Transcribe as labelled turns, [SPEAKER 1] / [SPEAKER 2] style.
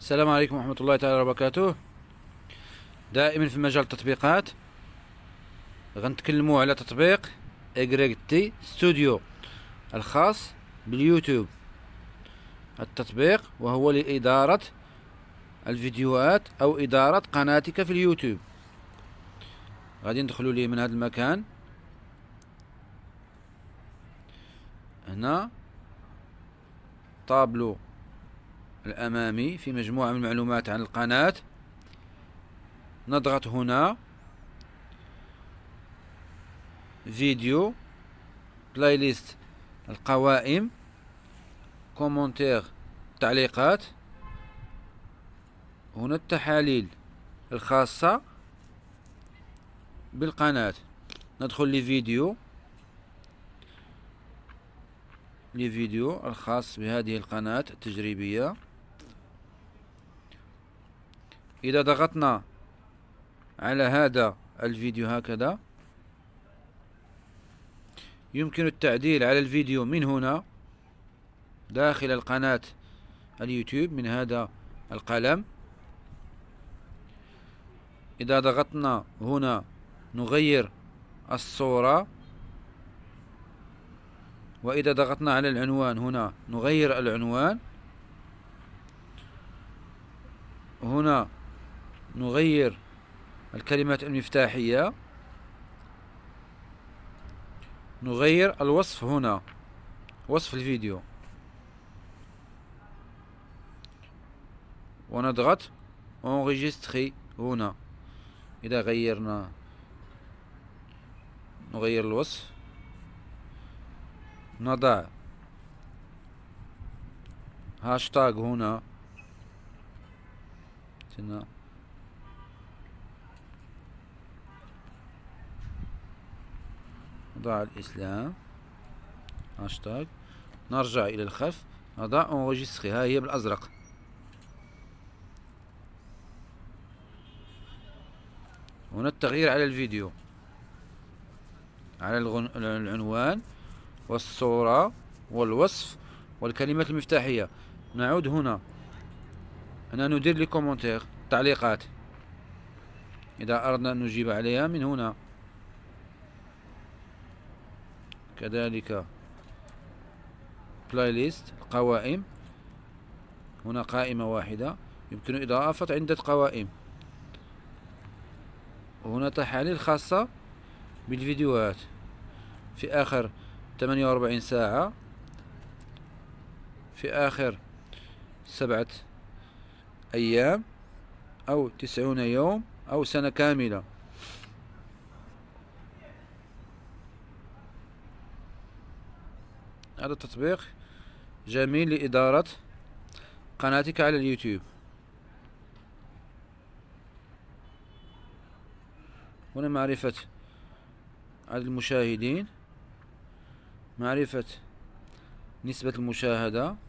[SPEAKER 1] السلام عليكم ورحمة الله تعالى وبركاته دائما في مجال التطبيقات غنتكلموا على تطبيق تي ستوديو الخاص باليوتيوب التطبيق وهو لإدارة الفيديوهات أو إدارة قناتك في اليوتيوب غادي ندخلوا ليه من هذا المكان هنا طابلو الأمامي في مجموعة من المعلومات عن القناة نضغط هنا فيديو بلاي ليست القوائم كومنتير تعليقات هنا التحاليل الخاصة بالقناة ندخل لفيديو لفيديو الخاص بهذه القناة التجريبية إذا ضغطنا على هذا الفيديو هكذا يمكن التعديل على الفيديو من هنا داخل القناة اليوتيوب من هذا القلم إذا ضغطنا هنا نغير الصورة وإذا ضغطنا على العنوان هنا نغير العنوان هنا نغير الكلمات المفتاحية نغير الوصف هنا وصف الفيديو ونضغط انغيجستري هنا إذا غيرنا نغير الوصف نضع هاشتاغ هنا ضع الإسلام هاشتاج نرجع إلى الخلف نضع أونجستخي ها هي بالأزرق هنا التغيير على الفيديو على الغن... العنوان والصورة والوصف والكلمات المفتاحية نعود هنا هنا ندير لي كومنتير تعليقات إذا أردنا أن نجيب عليها من هنا كذلك بلاي ليست القوائم هنا قائمة واحدة يمكن إضافة عدة قوائم وهنا تحاليل خاصة بالفيديوهات في آخر 48 ساعة في آخر سبعة أيام أو تسعون يوم أو سنة كاملة هذا التطبيق جميل لإدارة قناتك على اليوتيوب هنا معرفة عدد المشاهدين معرفة نسبة المشاهدة